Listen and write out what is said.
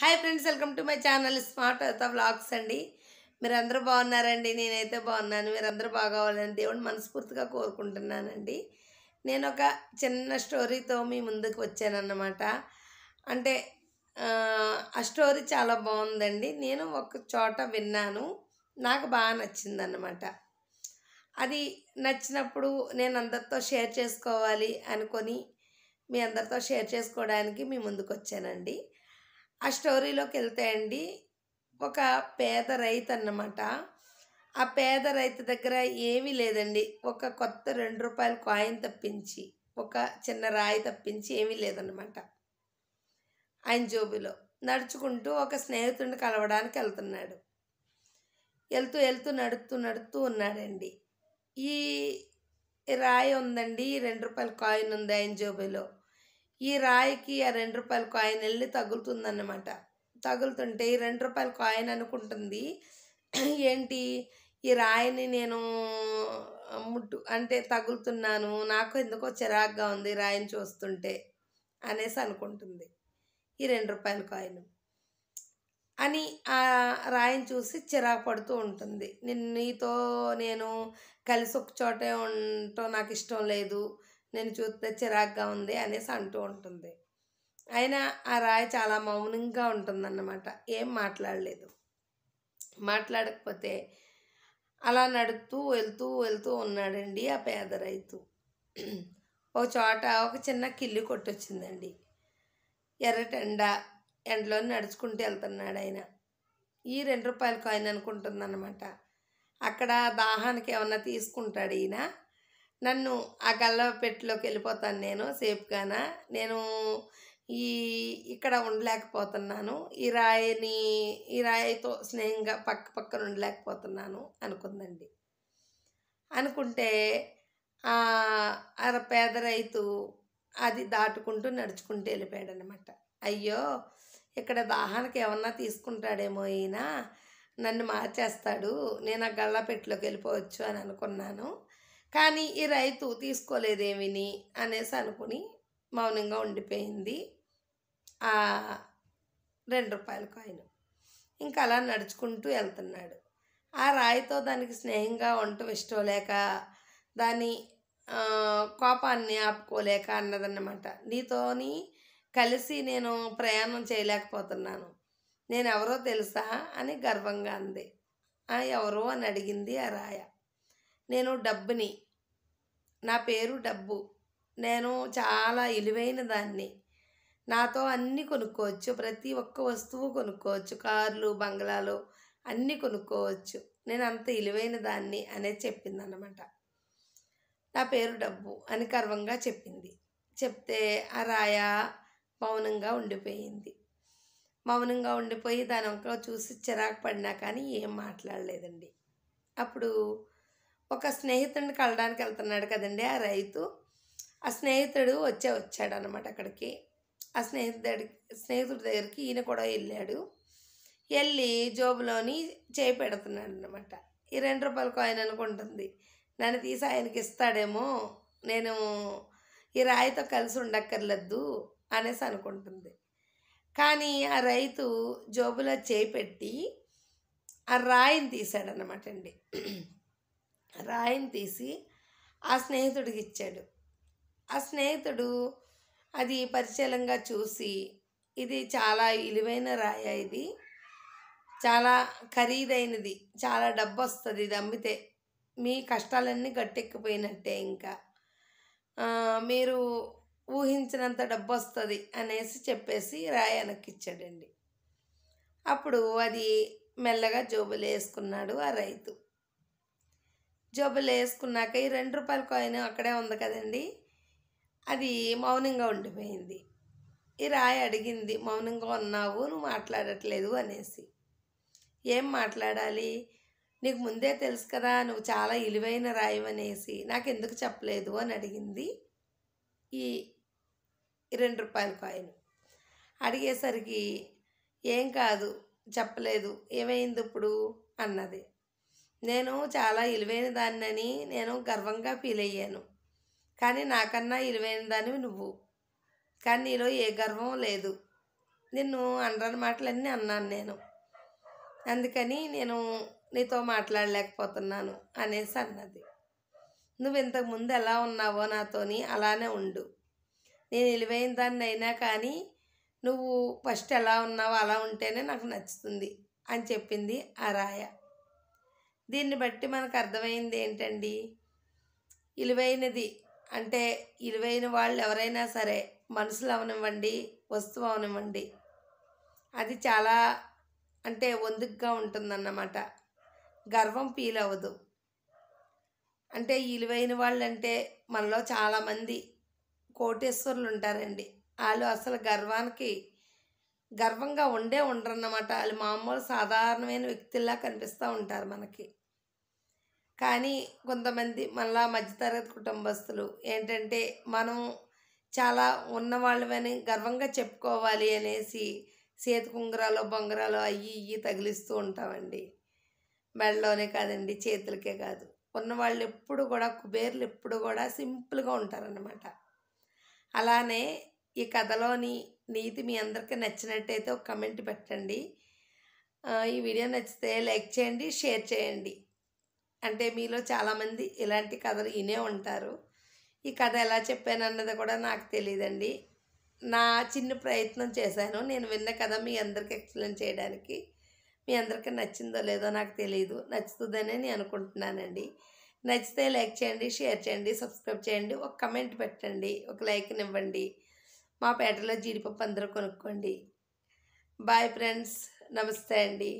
hi friends welcome to my channel smart అత vlogs అండి మీరందరూ బాగున్నారండి నేనైతే బాగున్నాను మీరందరూ బాగోవాలని దేవుడు మనస్ఫూర్తిగా కోరుకుంటున్నానండి నేను ఒక చిన్న స్టోరీతో మీ ముందుకు వచ్చానన్నమాట అంటే ఆ స్టోరీ చాలా బాగుందండి నేను ఒక చోట విన్నాను నాకు బాగా నచ్చిందన్నమాట అది నచ్చినప్పుడు నేను అందరితో షేర్ చేసుకోవాలి అనుకొని మీ అందరితో షేర్ చేసుకోవడానికి మీ ముందుకు వచ్చానండి ఆ స్టోరీలోకి వెళ్తే అండి ఒక పేద రైతు అన్నమాట ఆ పేద రైతు దగ్గర ఏమీ లేదండి ఒక కొత్త రెండు రూపాయల కాయిన్ తప్పించి ఒక చిన్న రాయి తప్పించి ఏమీ లేదన్నమాట ఆయన జోబులో నడుచుకుంటూ ఒక స్నేహితుడిని కలవడానికి వెళ్తున్నాడు వెళ్తూ వెళ్తూ నడుతూ నడుతూ ఉన్నాడండి ఈ రాయి ఉందండి రెండు రూపాయల కాయిన్ ఉంది ఆయన జోబులో ఈ రాయికి ఆ రెండు రూపాయల కాయిన్ వెళ్ళి తగులుతుందన్నమాట తగులుతుంటే ఈ రెండు రూపాయల కాయిన్ అనుకుంటుంది ఏంటి ఈ రాయిని నేను ముట్టు అంటే తగులుతున్నాను నాకు ఎందుకో చిరాగ్గా ఉంది రాయిని చూస్తుంటే అనేసి అనుకుంటుంది ఈ రెండు రూపాయల కాయిన్ అని ఆ రాయిని చూసి చిరాకు పడుతూ ఉంటుంది నేను నీతో నేను కలిసి ఒక చోటే ఉండటం నాకు ఇష్టం లేదు నేను చూస్తే చిరాగ్గా ఉంది అనేసి అంటూ ఉంటుంది అయినా ఆ రాయి చాలా మౌనంగా ఉంటుందన్నమాట ఏం మాట్లాడలేదు మాట్లాడకపోతే అలా నడుపుతూ వెళ్తూ వెళ్తూ ఉన్నాడండి ఆ పేద రైతు ఒక చోట ఒక చిన్న కిల్లి కొట్టొచ్చిందండి ఎర్రటెండ ఎండలో నడుచుకుంటూ వెళ్తున్నాడు ఆయన ఈ రెండు రూపాయల కాయిన్ అనుకుంటుందన్నమాట అక్కడ దాహానికి ఏమన్నా తీసుకుంటాడు ఈయన నన్ను ఆ గల్ల పెట్టలోకి వెళ్ళిపోతాను నేను సేఫ్గానా నేను ఈ ఇక్కడ ఉండలేకపోతున్నాను ఈ రాయిని ఈ రాయితో స్నేహంగా పక్క పక్కన ఉండలేకపోతున్నాను అనుకుందండి అనుకుంటే పేద రైతు అది దాటుకుంటూ నడుచుకుంటూ వెళ్ళిపోయాడనమాట అయ్యో ఇక్కడ దాహానికి ఏమన్నా తీసుకుంటాడేమో ఈయన నన్ను మార్చేస్తాడు నేను ఆ గల్లాపెట్టులోకి వెళ్ళిపోవచ్చు అని అనుకున్నాను కానీ ఈ రైతు తీసుకోలేదేమిని అనేసి అనుకుని మౌనంగా ఉండిపోయింది ఆ రెండు రూపాయల కాయిన్ ఇంకా అలా నడుచుకుంటూ వెళ్తున్నాడు ఆ రాయితో దానికి స్నేహంగా ఉండటం ఇష్టం లేక దాని కోపాన్ని ఆపుకోలేక అన్నదన్నమాట నీతోని కలిసి నేను ప్రయాణం చేయలేకపోతున్నాను నేను ఎవరో తెలుసా అని గర్వంగా అంది ఎవరో అని అడిగింది ఆ రాయ నేను డబ్బుని నా పేరు డబ్బు నేను చాలా ఇలివైన దాన్ని నాతో అన్నీ కొనుక్కోవచ్చు ప్రతి ఒక్క వస్తువు కొనుక్కోవచ్చు కార్లు బంగ్లాలు అన్నీ కొనుక్కోవచ్చు నేను అంత ఇలివైన దాన్ని అనేది చెప్పింది అన్నమాట నా పేరు డబ్బు అని గర్వంగా చెప్పింది చెప్తే ఆ రాయ మౌనంగా ఉండిపోయింది మౌనంగా ఉండిపోయి దాని ఒక చూసి చిరాకు పడినా కానీ ఏం మాట్లాడలేదండి అప్పుడు ఒక స్నేహితుడిని కలడానికి వెళ్తున్నాడు కదండి ఆ రైతు ఆ స్నేహితుడు వచ్చే వచ్చాడు అనమాట అక్కడికి ఆ స్నేహితుడి స్నేహితుడి దగ్గరికి ఈయన కూడా వెళ్ళాడు వెళ్ళి జోబులోని చేయి పెడుతున్నాడు అనమాట ఈ రెండు రూపాయల కాయిన్ అనుకుంటుంది నన్ను తీసి ఆయనకి ఇస్తాడేమో నేను ఈ రాయితో కలిసి ఉండక్కర్లేదు అనేసి అనుకుంటుంది కానీ ఆ రైతు జోబులో చేయి పెట్టి ఆ రాయిని తీశాడనమాట అండి రాయిని తీసి ఆ స్నేహితుడికి ఇచ్చాడు ఆ స్నేహితుడు అది పరిశీలంగా చూసి ఇది చాలా విలువైన రాయ ఇది చాలా ఖరీదైనది చాలా డబ్బు వస్తుంది ఇది అమ్మితే మీ కష్టాలన్నీ గట్టెక్కిపోయినట్టే ఇంకా మీరు ఊహించినంత డబ్బు వస్తుంది అనేసి చెప్పేసి రాయనకి వెనక్కిచ్చాడండి అప్పుడు అది మెల్లగా జోబులు వేసుకున్నాడు ఆ రైతు జబ్బులు వేసుకున్నాక ఈ రెండు రూపాయల కాయిన్ అక్కడే ఉంది కదండి అది మౌనంగా ఉండిపోయింది ఈ రాయి అడిగింది మౌనంగా ఉన్నావు నువ్వు మాట్లాడట్లేదు అనేసి ఏం మాట్లాడాలి నీకు ముందే తెలుసు కదా నువ్వు చాలా రాయి అనేసి నాకు ఎందుకు చెప్పలేదు అని అడిగింది ఈ రెండు రూపాయల కాయిన్ అడిగేసరికి ఏం కాదు చెప్పలేదు ఏమైంది ఇప్పుడు అన్నది నేను చాలా ఇలువైన దాన్నని నేను గర్వంగా ఫీల్ అయ్యాను కానీ నాకన్నా ఇలువైన దానివి నువ్వు కానీ నీలో ఏ గర్వం లేదు నిన్ను అనరాని మాటలన్నీ అన్నాను నేను అందుకని నేను నీతో మాట్లాడలేకపోతున్నాను అనేసి అన్నది నువ్వు ఇంతకుముందు ఎలా ఉన్నావో నాతోని అలానే ఉండు నేను ఇలువైన దాన్ని అయినా కానీ నువ్వు ఫస్ట్ ఎలా ఉన్నావో అలా ఉంటేనే నాకు నచ్చుతుంది అని చెప్పింది ఆ రాయ దీన్ని బట్టి మనకు అర్థమైంది ఏంటండి ఇలువైనది అంటే ఇలువైన వాళ్ళు ఎవరైనా సరే మనుషులు అవనివ్వండి వస్తువు అవనివ్వండి అది చాలా అంటే ఒందుగ్గా ఉంటుందన్నమాట గర్వం ఫీల్ అవ్వదు అంటే ఇలువైన వాళ్ళు అంటే మనలో చాలామంది కోటేశ్వరులు ఉంటారండి వాళ్ళు అసలు గర్వానికి గర్వంగా ఉండే ఉండరు అన్నమాట వాళ్ళు మామూలు సాధారణమైన వ్యక్తుల్లా కనిపిస్తూ ఉంటారు మనకి కానీ కొంతమంది మళ్ళా మధ్యతరగతి కుటుంబస్తులు ఏంటంటే మనం చాలా ఉన్నవాళ్ళమని గర్వంగా చెప్పుకోవాలి అనేసి చేతి కుంగరాలు బొంగరాలు అయ్యి ఇయ్యి తగిలిస్తూ ఉంటామండి మెడలోనే కాదండి చేతులకే కాదు ఉన్నవాళ్ళు ఎప్పుడు కూడా కుబేర్లు ఎప్పుడు కూడా సింపుల్గా ఉంటారనమాట అలానే ఈ కథలోని నీతి మీ అందరికీ నచ్చినట్టయితే ఒక కమెంట్ పెట్టండి ఈ వీడియో నచ్చితే లైక్ చేయండి షేర్ చేయండి అంటే మీలో చాలామంది ఇలాంటి కథలు వినే ఉంటారు ఈ కథ ఎలా చెప్పానన్నది కూడా నాకు తెలియదండి నా చిన్న ప్రయత్నం చేశాను నేను విన్న కథ మీ అందరికి ఎక్స్ప్లెయిన్ చేయడానికి మీ అందరికీ నచ్చిందో లేదో నాకు తెలియదు నచ్చుతుందని నేను అనుకుంటున్నానండి నచ్చితే లైక్ చేయండి షేర్ చేయండి సబ్స్క్రైబ్ చేయండి ఒక కమెంట్ పెట్టండి ఒక లైక్నివ్వండి మా పేటలో జీడిపప్పు అందరూ కొనుక్కోండి బాయ్ ఫ్రెండ్స్ నమస్తే అండి